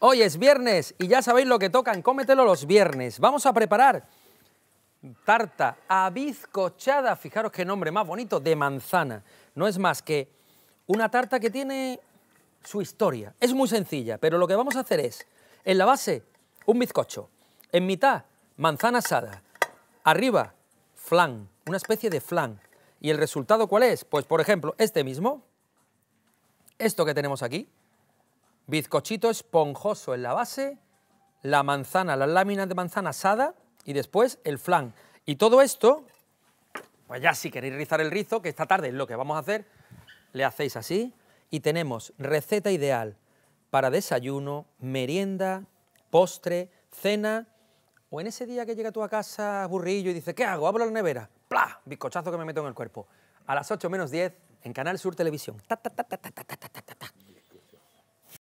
Hoy es viernes y ya sabéis lo que tocan, cómetelo los viernes. Vamos a preparar tarta bizcochada. fijaros qué nombre más bonito, de manzana. No es más que una tarta que tiene su historia. Es muy sencilla, pero lo que vamos a hacer es, en la base, un bizcocho, en mitad, manzana asada, arriba, flan, una especie de flan. ¿Y el resultado cuál es? Pues, por ejemplo, este mismo, esto que tenemos aquí, bizcochito esponjoso en la base, la manzana, las láminas de manzana asada y después el flan. Y todo esto, pues ya si queréis rizar el rizo, que esta tarde es lo que vamos a hacer, le hacéis así y tenemos receta ideal para desayuno, merienda, postre, cena o en ese día que llega tú a casa burrillo y dices, ¿qué hago? Abro la nevera, ¡Pla! Bizcochazo que me meto en el cuerpo. A las 8 menos 10 en Canal Sur Televisión.